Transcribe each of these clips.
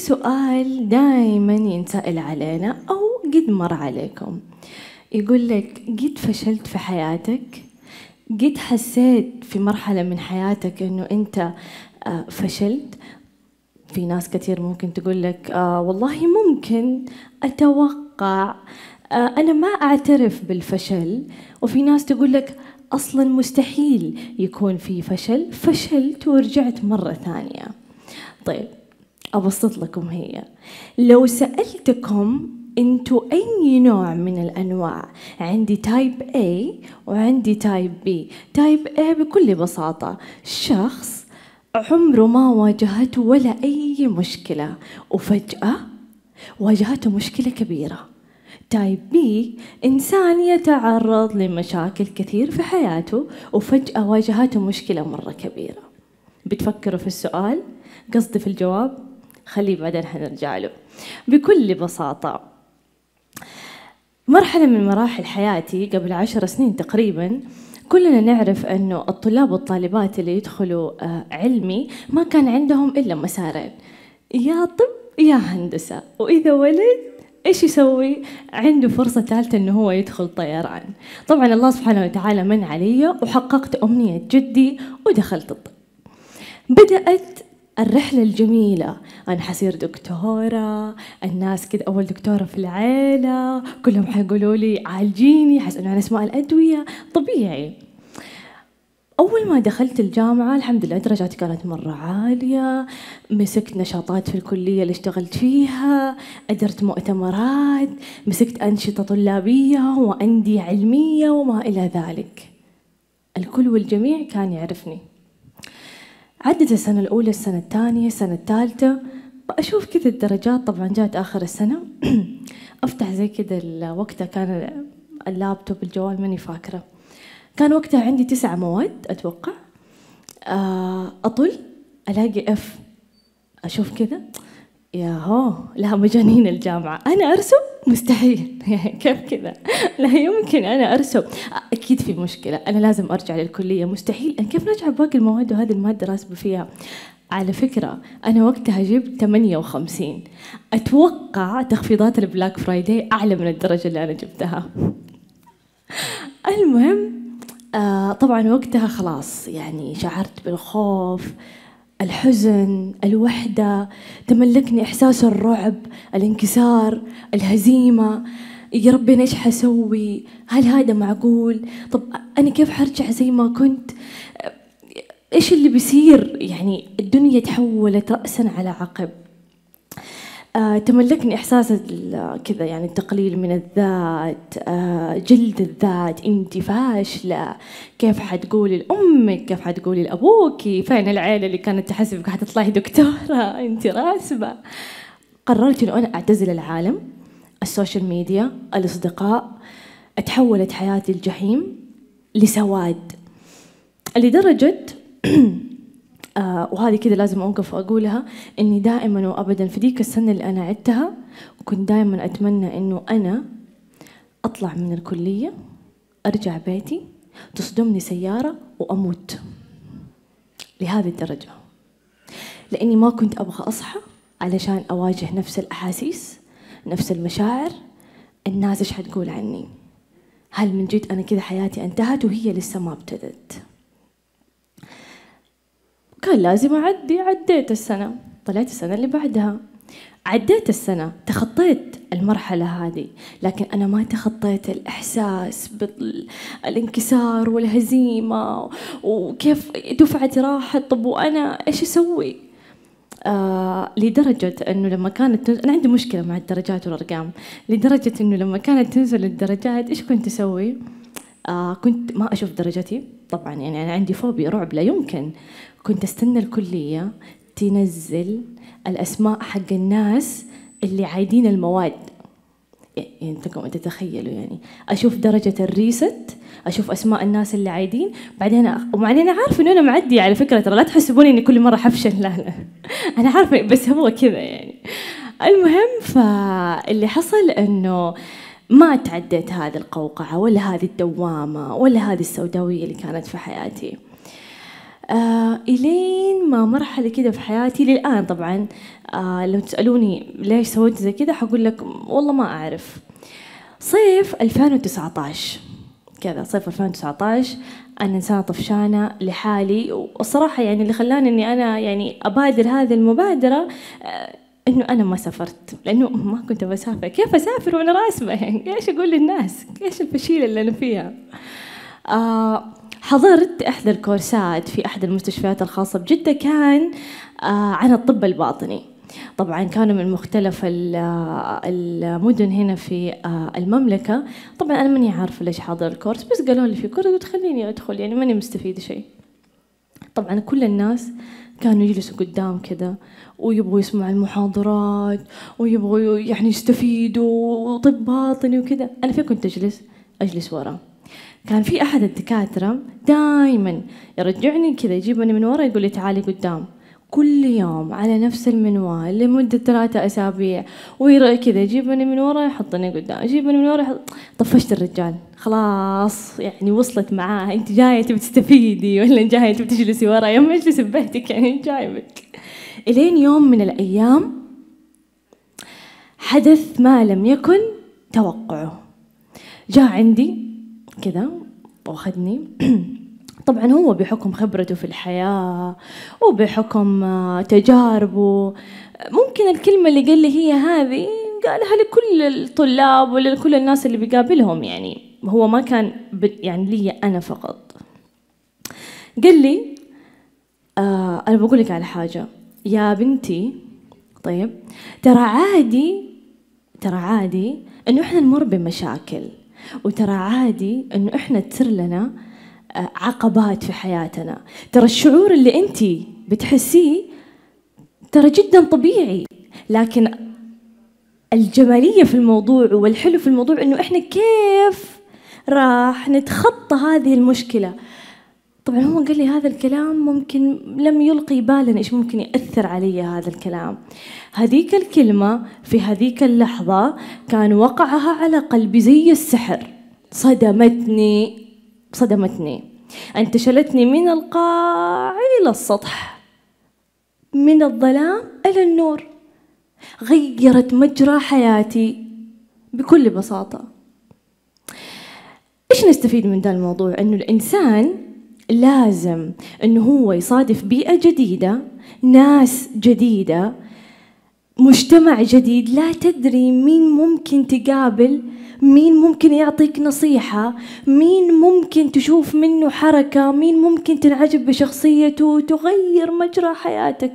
سؤال دائما ينسأل علينا أو قد مر عليكم يقول لك قد فشلت في حياتك قد حسيت في مرحلة من حياتك أنه أنت آه، فشلت في ناس كثير ممكن تقول لك آه والله ممكن أتوقع آه أنا ما أعترف بالفشل وفي ناس تقول لك أصلا مستحيل يكون في فشل فشلت ورجعت مرة ثانية طيب أبسط لكم هي لو سألتكم انتوا اي نوع من الانواع عندي تايب A وعندي تايب B تايب A بكل بساطة شخص عمره ما واجهته ولا اي مشكلة وفجأة واجهته مشكلة كبيرة تايب بي إنسان يتعرض لمشاكل كثير في حياته وفجأة واجهته مشكلة مرة كبيرة بتفكروا في السؤال؟ قصدي في الجواب؟ خليه بعدين حنرجع له بكل بساطة مرحلة من مراحل حياتي قبل عشر سنين تقريباً كلنا نعرف أنه الطلاب والطالبات اللي يدخلوا آه، علمي ما كان عندهم إلا مسارين يا طب يا هندسة وإذا ولد ايش يسوي؟ عنده فرصة ثالثة انه هو يدخل طيران. طبعا الله سبحانه وتعالى من علي وحققت امنية جدي ودخلت الطب. بدأت الرحلة الجميلة أنا حصير دكتورة الناس كذا أول دكتورة في العيلة كلهم حيقولوا لي عالجيني حيسألوني عن أسماء الأدوية طبيعي أول ما دخلت الجامعة الحمد لله درجاتي كانت مرة عالية مسكت نشاطات في الكلية اللي اشتغلت فيها أدرت مؤتمرات مسكت أنشطة طلابية وأندية علمية وما إلى ذلك الكل والجميع كان يعرفني عدت السنة الأولى السنة الثانية السنة الثالثة أشوف كذا الدرجات طبعا جات آخر السنة أفتح زي كذا وقتها كان اللابتوب الجوال ماني فاكرة كان وقتها عندي تسع مواد أتوقع آه، أطل ألاقي أف أشوف كذا يا هو لا مجانين الجامعة أنا أرسم مستحيل يعني كيف كذا لا يمكن انا ارسم اكيد في مشكله انا لازم ارجع للكليه مستحيل أنا كيف نرجع باقي المواد وهذه الماده راسبه فيها على فكرة أنا وقتها جبت 58 أتوقع تخفيضات البلاك فرايداي أعلى من الدرجة اللي أنا جبتها المهم آه طبعا وقتها خلاص يعني شعرت بالخوف الحزن الوحدة تملكني إحساس الرعب الانكسار الهزيمة يا ربي أنا إيش حسوي هل هذا معقول طب أنا كيف حرجع زي ما كنت إيش اللي بيصير يعني الدنيا تحولت رأسا على عقب آه، تملكني إحساس كذا يعني التقليل من الذات آه، جلد الذات أنت فاشلة كيف حتقولي لأمك كيف حتقولي لأبوك فين العيلة اللي كانت تحسبك حتطلعي دكتورة أنت راسبة قررت أنه أنا أعتزل العالم السوشيال ميديا الأصدقاء تحولت حياتي الجحيم لسواد لدرجة آه، وهذه كذا لازم أوقف وأقولها إني دائما وأبدا في ديك السنة اللي أنا عدتها كنت دائما أتمنى إنه أنا أطلع من الكلية أرجع بيتي تصدمني سيارة وأموت لهذه الدرجة لأني ما كنت أبغى أصحى علشان أواجه نفس الأحاسيس نفس المشاعر الناس إيش حتقول عني هل من جد أنا كذا حياتي انتهت وهي لسه ما ابتدت كان لازم أعدي عديت السنة طلعت السنة اللي بعدها عديت السنة تخطيت المرحلة هذه لكن أنا ما تخطيت الإحساس بالانكسار والهزيمة وكيف دفعتي راحت طب وأنا إيش أسوي آه لدرجة أنه لما كانت تنزل أنا عندي مشكلة مع الدرجات والأرقام لدرجة أنه لما كانت تنزل الدرجات إيش كنت أسوي؟ آه كنت ما أشوف درجتي طبعا يعني أنا عندي فوبيا رعب لا يمكن كنت استنى الكليه تنزل الاسماء حق الناس اللي عايدين المواد يعني انتم تتخيلوا يعني اشوف درجه الريست اشوف اسماء الناس اللي عايدين بعدين أ... وبعدين انا عارفه انه انا معدي على فكره ترى لا تحسبوني اني كل مره حفشل لا لا انا عارفه بس هو كذا يعني المهم فاللي حصل انه ما تعديت هذه القوقعه ولا هذه الدوامه ولا هذه السوداويه اللي كانت في حياتي آه الين ما مرحله كده في حياتي للان طبعا آه لو تسالوني ليش سويت زي كده حقول لك والله ما اعرف صيف 2019 كذا صيف 2019 انا انسانه طفشانه لحالي والصراحه يعني اللي خلاني اني انا يعني ابادر هذه المبادره آه انه انا ما سافرت لانه ما كنت بسافر كيف اسافر وانا راسمه يعني ايش اقول للناس ايش الفشيله اللي انا فيها آه حضرت احدى الكورسات في احد المستشفيات الخاصه بجده كان آه، عن الطب الباطني طبعا كانوا من مختلف آه، المدن هنا في آه، المملكة طبعا أنا ماني عارفة ليش حاضر الكورس بس قالوا لي في كورس قلت خليني أدخل يعني ماني مستفيدة شيء طبعا كل الناس كانوا يجلسوا قدام كذا ويبغوا يسمعوا المحاضرات ويبغوا يعني يستفيدوا وطب باطني وكذا أنا فين كنت أجلس؟ أجلس وراه كان في احد الدكاتره دائما يرجعني كذا يجيبني من ورا يقول لي تعالي قدام كل يوم على نفس المنوال لمدة ثلاثة أسابيع ويرى كذا يجيبني من ورا يحطني قدام يجيبني من ورا يحط... طفشت الرجال خلاص يعني وصلت معاه أنت جاية تبي تستفيدي ولا جاية تبي تجلسي ورا يوم اجلسي ببيتك يعني جايبك إلين يوم من الأيام حدث ما لم يكن توقعه جاء عندي كذا واخذني طبعا هو بحكم خبرته في الحياة وبحكم آه، تجاربه ممكن الكلمة اللي قال لي هي هذه قالها لكل الطلاب ولكل الناس اللي بيقابلهم يعني هو ما كان يعني لي أنا فقط قال لي آه أنا بقول لك على حاجة يا بنتي طيب ترى عادي ترى عادي إنه إحنا نمر بمشاكل وترى عادي انه احنا تصير لنا آه، عقبات في حياتنا ترى الشعور اللي انت بتحسيه ترى جدا طبيعي لكن الجمالية في الموضوع والحلو في الموضوع انه احنا كيف راح نتخطى هذه المشكلة طبعا هو قال لي هذا الكلام ممكن لم يلقي بالا ايش ممكن ياثر علي هذا الكلام هذيك الكلمه في هذيك اللحظه كان وقعها على قلبي زي السحر صدمتني صدمتني انتشلتني من القاع الى السطح من الظلام الى النور غيرت مجرى حياتي بكل بساطه ايش نستفيد من ذا الموضوع انه الانسان لازم انه هو يصادف بيئه جديده ناس جديده مجتمع جديد لا تدري مين ممكن تقابل مين ممكن يعطيك نصيحة مين ممكن تشوف منه حركة مين ممكن تنعجب بشخصيته تغير مجرى حياتك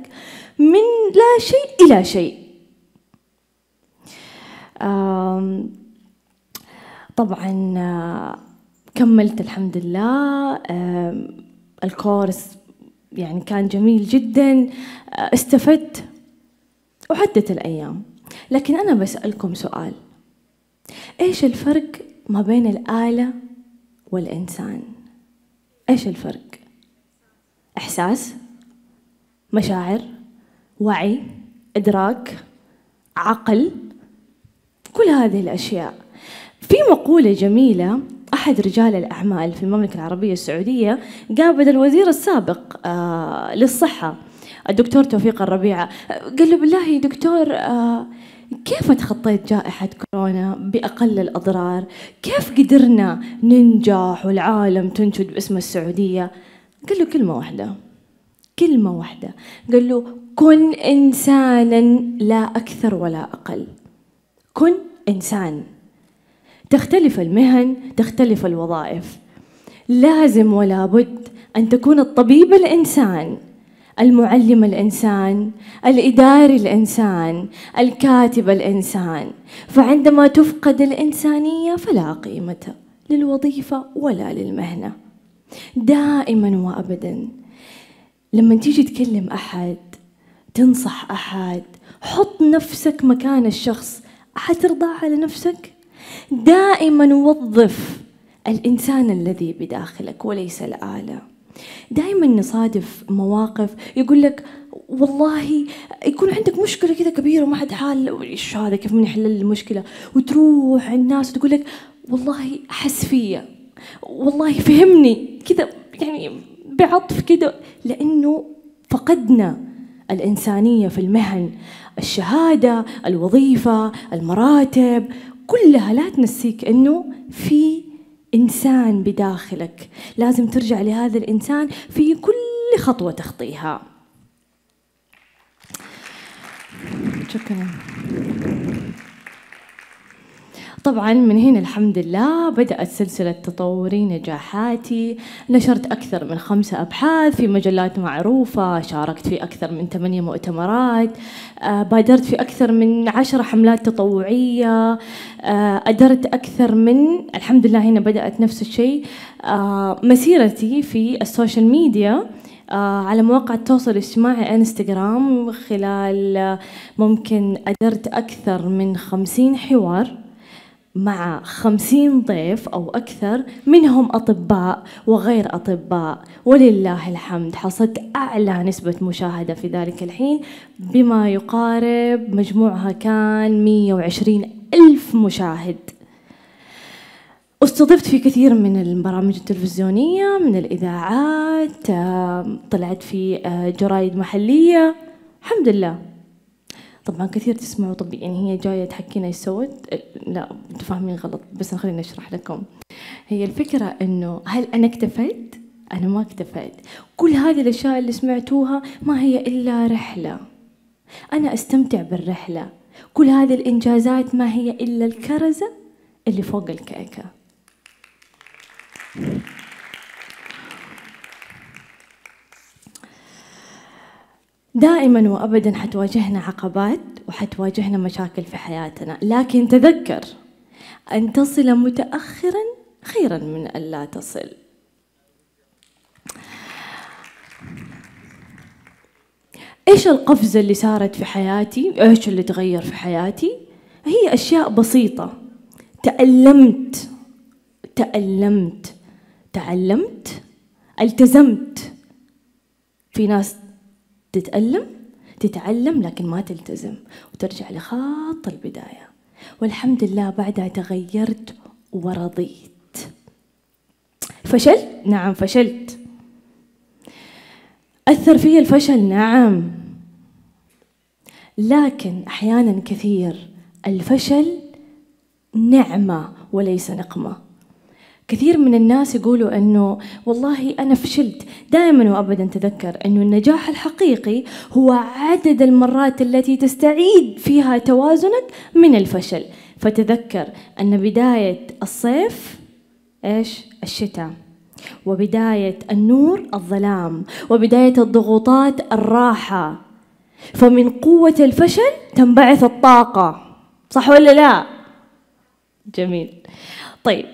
من لا شيء إلى شيء طبعا آه، كملت الحمد لله الكورس يعني كان جميل جدا آه، استفدت وعدت الأيام لكن أنا بسألكم سؤال إيش الفرق ما بين الآلة والإنسان إيش الفرق إحساس مشاعر وعي إدراك عقل كل هذه الأشياء في مقولة جميلة أحد رجال الأعمال في المملكة العربية السعودية قابل الوزير السابق آه، للصحة الدكتور توفيق الربيعة قال له بالله يا دكتور آه، كيف تخطيت جائحة كورونا بأقل الأضرار؟ كيف قدرنا ننجح والعالم تنشد باسم السعودية؟ قال له كلمة واحدة كلمة واحدة قال له كن إنسانا لا أكثر ولا أقل كن إنسان تختلف المهن تختلف الوظائف لازم ولا بد أن تكون الطبيب الإنسان المعلم الإنسان الإداري الإنسان الكاتب الإنسان فعندما تفقد الإنسانية فلا قيمة للوظيفة ولا للمهنة دائما وأبدا لما تيجي تكلم أحد تنصح أحد حط نفسك مكان الشخص حترضى على نفسك دائما وظف الإنسان الذي بداخلك وليس الآلة دائما نصادف مواقف يقول لك والله يكون عندك مشكله كذا كبيره وما حد حال ايش هذا كيف بنحل المشكله وتروح عند الناس وتقول لك والله احس فيا والله فهمني كذا يعني بعطف كذا لانه فقدنا الانسانيه في المهن الشهاده الوظيفه المراتب كلها لا تنسيك انه في انسان بداخلك لازم ترجع لهذا الانسان في كل خطوه تخطيها شكرا طبعا من هنا الحمد لله بدأت سلسلة تطوري نجاحاتي نشرت أكثر من خمسة أبحاث في مجلات معروفة شاركت في أكثر من ثمانية مؤتمرات آه، بادرت في أكثر من عشر حملات تطوعية آه، أدرت أكثر من الحمد لله هنا بدأت نفس الشيء آه، مسيرتي في السوشيال ميديا على مواقع التواصل الاجتماعي انستغرام خلال ممكن أدرت أكثر من خمسين حوار مع خمسين ضيف أو أكثر منهم أطباء وغير أطباء ولله الحمد حصلت أعلى نسبة مشاهدة في ذلك الحين بما يقارب مجموعها كان 120 ألف مشاهد استضفت في كثير من البرامج التلفزيونية من الإذاعات طلعت في آه، جرايد محلية الحمد لله طبعا كثير تسمعوا طب يعني هي جايه تحكينا ايش سوت لا انتم فاهمين غلط بس خليني اشرح لكم هي الفكره انه هل انا اكتفيت انا ما اكتفيت كل هذه الاشياء اللي سمعتوها ما هي الا رحله انا استمتع بالرحله كل هذه الانجازات ما هي الا الكرزه اللي فوق الكعكه دائما وابدا حتواجهنا عقبات وحتواجهنا مشاكل في حياتنا، لكن تذكر ان تصل متاخرا خيرا من ان لا تصل. ايش القفزه اللي صارت في حياتي؟ ايش اللي تغير في حياتي؟ هي اشياء بسيطه تالمت تالمت تعلمت التزمت في ناس تتألم تتعلم لكن ما تلتزم وترجع لخط البداية والحمد لله بعدها تغيرت ورضيت فشلت؟ نعم فشلت أثر في الفشل؟ نعم لكن أحيانا كثير الفشل نعمة وليس نقمة كثير من الناس يقولوا انه والله انا فشلت دائما وابدا تذكر انه النجاح الحقيقي هو عدد المرات التي تستعيد فيها توازنك من الفشل فتذكر ان بدايه الصيف ايش الشتاء وبدايه النور الظلام وبدايه الضغوطات الراحه فمن قوه الفشل تنبعث الطاقه صح ولا لا جميل طيب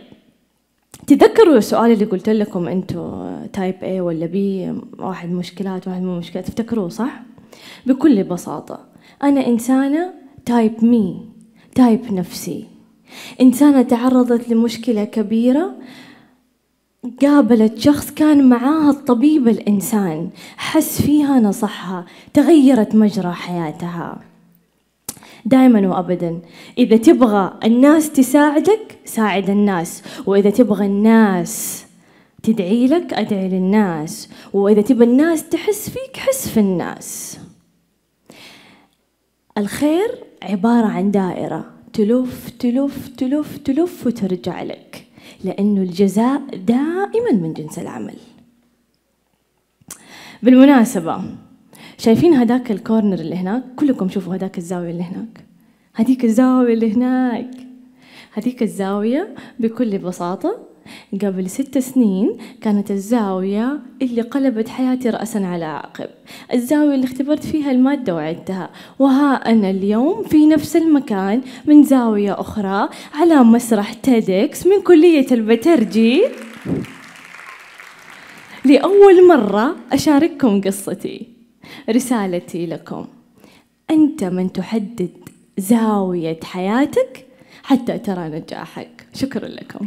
تذكروا السؤال اللي قلت لكم انتم تايب A ولا B واحد مشكلات واحد مو مشكلات تفتكروه صح؟ بكل بساطة أنا إنسانة تايب مي تايب نفسي إنسانة تعرضت لمشكلة كبيرة قابلت شخص كان معاها الطبيب الإنسان حس فيها نصحها تغيرت مجرى حياتها دائما وابدا اذا تبغى الناس تساعدك ساعد الناس واذا تبغى الناس تدعي لك ادعي للناس واذا تبى الناس تحس فيك حس في الناس الخير عباره عن دائره تلف تلف تلف تلف وترجع لك لانه الجزاء دائما من جنس العمل بالمناسبه شايفين هداك الكورنر اللي هناك كلكم شوفوا هداك الزاوية اللي هناك هديك الزاوية اللي هناك هديك الزاوية بكل بساطة قبل ست سنين كانت الزاوية اللي قلبت حياتي رأسا على عقب الزاوية اللي اختبرت فيها المادة وعدتها وها أنا اليوم في نفس المكان من زاوية أخرى على مسرح تيدكس من كلية البترجي لأول مرة أشارككم قصتي رسالتي لكم أنت من تحدد زاوية حياتك حتى ترى نجاحك شكرا لكم